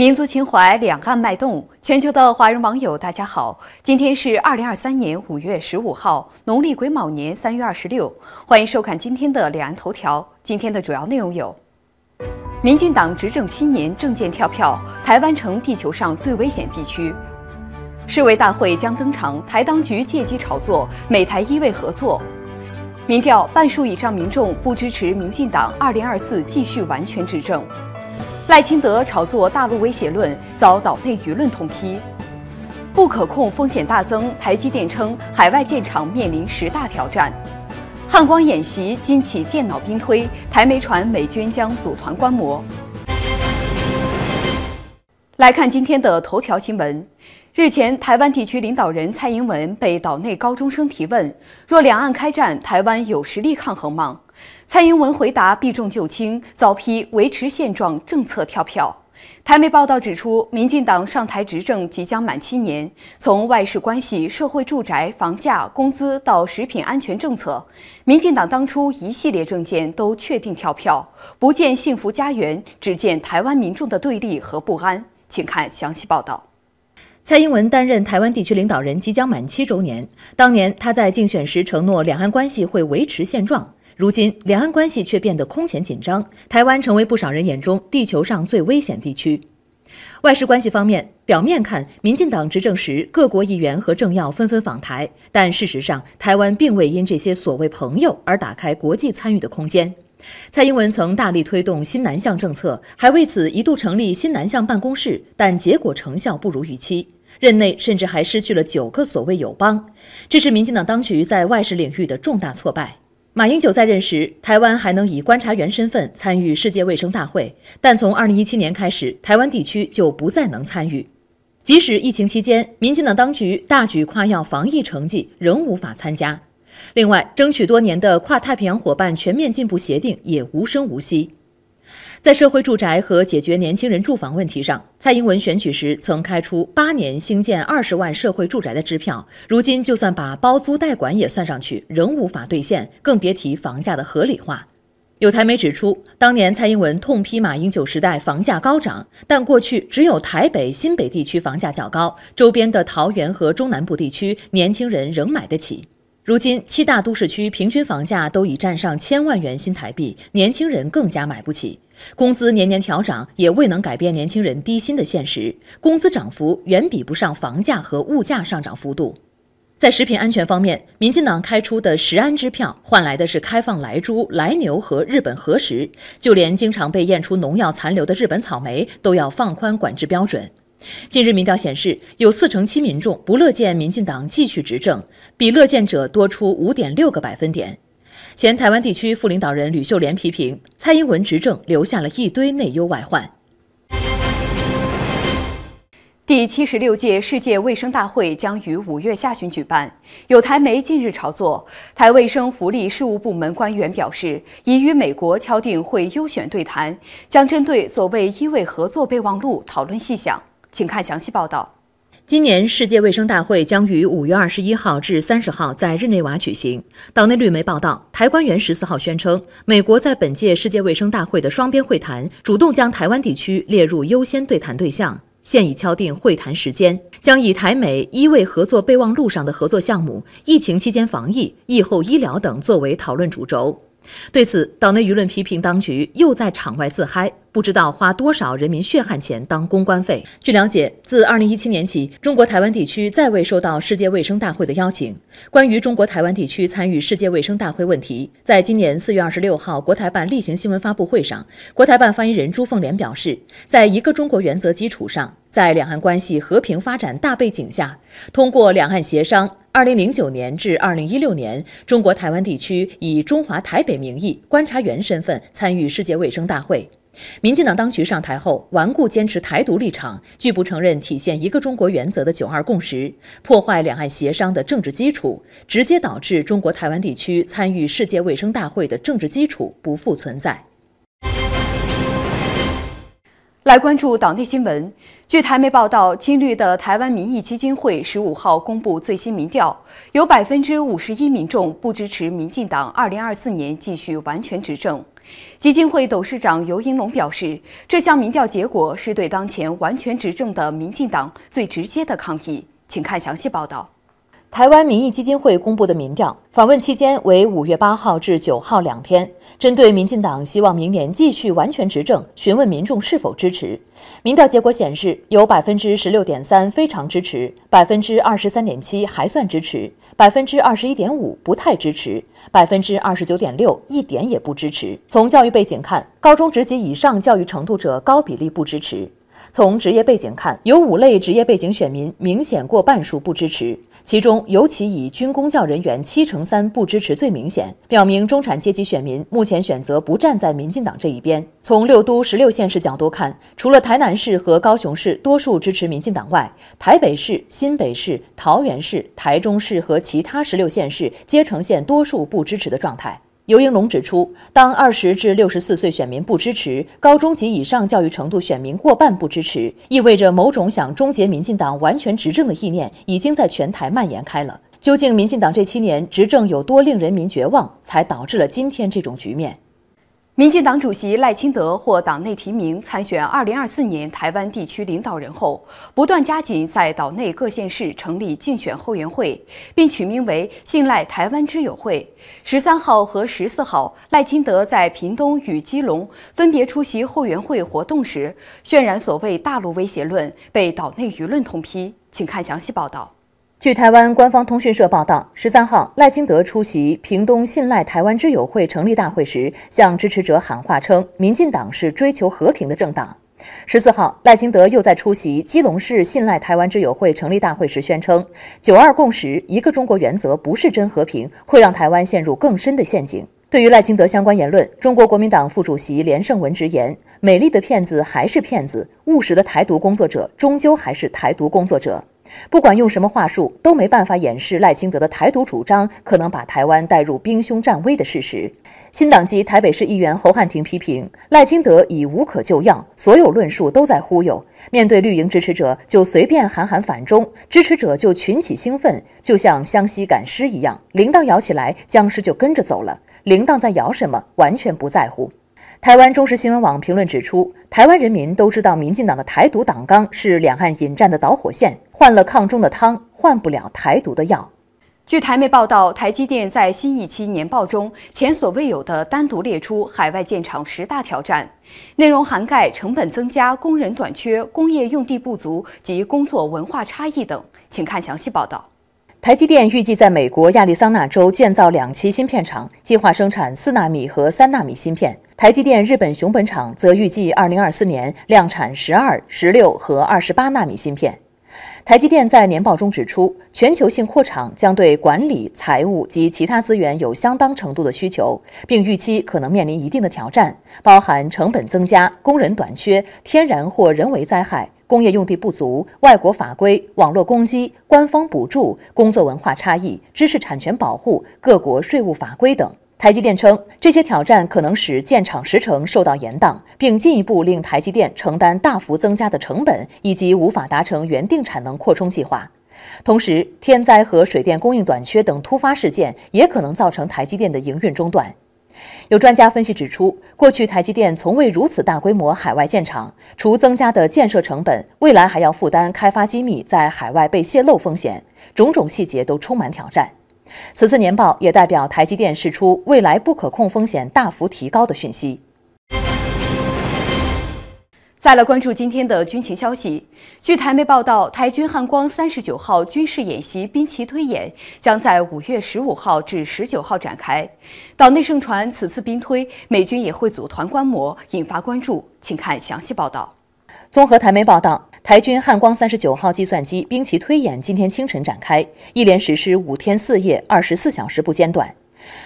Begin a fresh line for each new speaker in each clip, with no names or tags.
民族情怀，两岸脉动。全球的华人网友，大家好！今天是二零二三年五月十五号，农历癸卯年三月二十六。欢迎收看今天的两岸头条。今天的主要内容有：民进党执政七年政见跳票，台湾成地球上最危险地区；世卫大会将登场，台当局借机炒作美台医卫合作；民调半数以上民众不支持民进党二零二四继续完全执政。赖清德炒作大陆威胁论遭岛内舆论痛批，不可控风险大增。台积电称海外建厂面临十大挑战。汉光演习今起电脑兵推，台媒传美军将组团观摩。来看今天的头条新闻。日前，台湾地区领导人蔡英文被岛内高中生提问：“若两岸开战，台湾有实力抗衡吗？”蔡英文回答避重就轻，早批维持现状政策跳票。台媒报道指出，民进党上台执政即将满七年，从外事关系、社会住宅、房价、工资到食品安全政策，民进党当初一系列政见都确定跳票，不见幸福家园，只见台湾民众的对立和不安。请看详细报道。蔡英文担任台湾地区领导
人即将满七周年，当年他在竞选时承诺两岸关系会维持现状，如今两岸关系却变得空前紧张，台湾成为不少人眼中地球上最危险地区。外事关系方面，表面看民进党执政时各国议员和政要纷纷访台，但事实上台湾并未因这些所谓朋友而打开国际参与的空间。蔡英文曾大力推动新南向政策，还为此一度成立新南向办公室，但结果成效不如预期。任内甚至还失去了九个所谓友邦，这是民进党当局在外事领域的重大挫败。马英九在任时，台湾还能以观察员身份参与世界卫生大会，但从二零一七年开始，台湾地区就不再能参与。即使疫情期间，民进党当局大举夸耀防疫成绩，仍无法参加。另外，争取多年的跨太平洋伙伴全面进步协定也无声无息。在社会住宅和解决年轻人住房问题上，蔡英文选举时曾开出八年兴建二十万社会住宅的支票，如今就算把包租代管也算上去，仍无法兑现，更别提房价的合理化。有台媒指出，当年蔡英文痛批马英九时代房价高涨，但过去只有台北、新北地区房价较高，周边的桃园和中南部地区年轻人仍买得起。如今，七大都市区平均房价都已占上千万元新台币，年轻人更加买不起。工资年年调涨，也未能改变年轻人低薪的现实。工资涨幅远比不上房价和物价上涨幅度。在食品安全方面，民进党开出的十安支票，换来的是开放莱猪、莱牛和日本核食，就连经常被验出农药残留的日本草莓，都要放宽管制标准。近日民调显示，有四成七民众不乐见民进党继续执政，比乐见者多出五点六个百分点。前台湾地区副领导人吕秀莲批评蔡英文执政留下了一堆内忧外患。
第七十六届世界卫生大会将于五月下旬举办，有台媒近日炒作，台卫生福利事务部门官员表示，已与美国敲定会优选对谈，将针对所谓医卫合作备忘录讨论细想。请看详细报道。今年世界卫生大会将
于五月二十一号至三十号在日内瓦举行。岛内绿媒报道，台官员十四号宣称，美国在本届世界卫生大会的双边会谈，主动将台湾地区列入优先对谈对象，现已敲定会谈时间，将以台美医卫合作备忘录上的合作项目、疫情期间防疫、疫后医疗等作为讨论主轴。对此，岛内舆论批评当局又在场外自嗨，不知道花多少人民血汗钱当公关费。据了解，自二零一七年起，中国台湾地区再未收到世界卫生大会的邀请。关于中国台湾地区参与世界卫生大会问题，在今年四月二十六号国台办例行新闻发布会上，国台办发言人朱凤莲表示，在一个中国原则基础上。在两岸关系和平发展大背景下，通过两岸协商，二零零九年至二零一六年，中国台湾地区以中华台北名义、观察员身份参与世界卫生大会。民进党当局上台后，顽固坚持台独立场，拒不承认体现一个中国原则的“九二共识”，破坏两岸协商的政治基础，直接导致中国台湾地区参与世界卫生大会的政治基础不复存在。
来关注岛内新闻。据台媒报道，亲绿的台湾民意基金会十五号公布最新民调，有百分之五十一民众不支持民进党二零二四年继续完全执政。基金会董事长尤英龙表示，这项民调结果是对当前完全执政的民进党最直接的抗议。请看详细报道。台湾民意基金会公布的民调，访问期间为五月八号至九号
两天，针对民进党希望明年继续完全执政，询问民众是否支持。民调结果显示，有百分之十六点三非常支持，百分之二十三点七还算支持，百分之二十一点五不太支持，百分之二十九点六一点也不支持。从教育背景看，高中职级以上教育程度者高比例不支持；从职业背景看，有五类职业背景选民明显过半数不支持。其中，尤其以军公教人员七成三不支持最明显，表明中产阶级选民目前选择不站在民进党这一边。从六都十六县市角度看，除了台南市和高雄市多数支持民进党外，台北市、新北市、桃园市、台中市和其他十六县市皆呈现多数不支持的状态。尤英龙指出，当二十至六十四岁选民不支持，高中及以上教育程度选民过半不支持，意味着某种想终结民进党完全执政的意念已经在全台蔓延开了。究竟民进党这七年执政有多令人民绝望，才导致了今天
这种局面？民进党主席赖清德获党内提名参选二零二四年台湾地区领导人后，不断加紧在岛内各县市成立竞选后援会，并取名为“信赖台湾之友会”。十三号和十四号，赖清德在屏东与基隆分别出席后援会活动时，渲染所谓大陆威胁论，被岛内舆论痛批。请看详细报道。据
台湾官方通讯社报道，十三号赖清德出席屏东信赖台湾之友会成立大会时，向支持者喊话称：“民进党是追求和平的政党。”十四号赖清德又在出席基隆市信赖台湾之友会成立大会时宣称：“九二共识、一个中国原则不是真和平，会让台湾陷入更深的陷阱。”对于赖清德相关言论，中国国民党副主席连胜文直言：“美丽的骗子还是骗子，务实的台独工作者终究还是台独工作者。”不管用什么话术，都没办法掩饰赖清德的台独主张可能把台湾带入兵凶战危的事实。新党籍台北市议员侯汉廷批评赖清德已无可救药，所有论述都在忽悠。面对绿营支持者就随便喊喊反中，支持者就群起兴奋，就像湘西赶尸一样，铃铛摇起来，僵尸就跟着走了。铃铛在摇什么，完全不在乎。台湾中时新闻网评论指出，台湾人民都知道民进党的台独党纲是两岸引战的导火线。换了抗中的汤，换不了台独的药。
据台媒报道，台积电在新一期年报中，前所未有的单独列出海外建厂十大挑战，内容涵盖成本增加、工人短缺、工业用地不足及工作文化差异等。请看详细报道。
台积电预计在美国亚利桑那州建造两期芯片厂，计划生产四纳米和三纳米芯片。台积电日本熊本厂则预计二零二四年量产十二、十六和二十八纳米芯片。台积电在年报中指出，全球性扩厂将对管理、财务及其他资源有相当程度的需求，并预期可能面临一定的挑战，包含成本增加、工人短缺、天然或人为灾害、工业用地不足、外国法规、网络攻击、官方补助、工作文化差异、知识产权保护、各国税务法规等。台积电称，这些挑战可能使建厂时程受到延宕，并进一步令台积电承担大幅增加的成本，以及无法达成原定产能扩充计划。同时，天灾和水电供应短缺等突发事件，也可能造成台积电的营运中断。有专家分析指出，过去台积电从未如此大规模海外建厂，除增加的建设成本，未来还要负担开发机密在海外被泄露风险，种种细节都充满挑战。此次年报也代表台积电释出未来不可控风险大幅提高的讯息。
再来关注今天的军情消息，据台媒报道，台军汉光三十九号军事演习兵棋推演将在五月十五号至十九号展开，岛内盛传此次兵推美军也会组团观摩，引发关注，请看详细报道。
综合台媒报道，台军汉光三十九号计算机兵棋推演今天清晨展开，一连实施五天四夜，二十四小时不间断。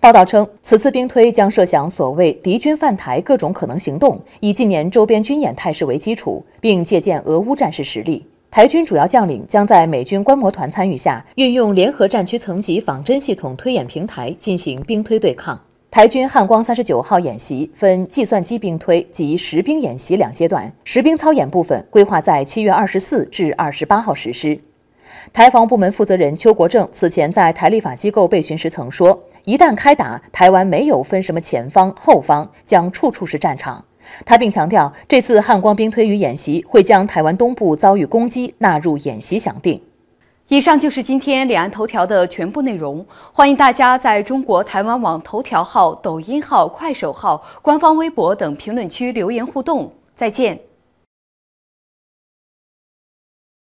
报道称，此次兵推将设想所谓敌军犯台各种可能行动，以近年周边军演态势为基础，并借鉴俄乌战事实力。台军主要将领将在美军观摩团参与下，运用联合战区层级仿真系统推演平台进行兵推对抗。台军汉光三十九号演习分计算机兵推及实兵演习两阶段，实兵操演部分规划在七月二十四至二十八号实施。台防部门负责人邱国正此前在台立法机构被询时曾说：“一旦开打，台湾没有分什么前方后方，将处处是战场。”他并强调，这次汉光兵推与演习会将台湾东部遭遇攻击纳入演习响定。
以上就是今天两岸头条的全部内容，欢迎大家在中国台湾网头条号、抖音号、快手号、官方微博等评论区留言互动。再见。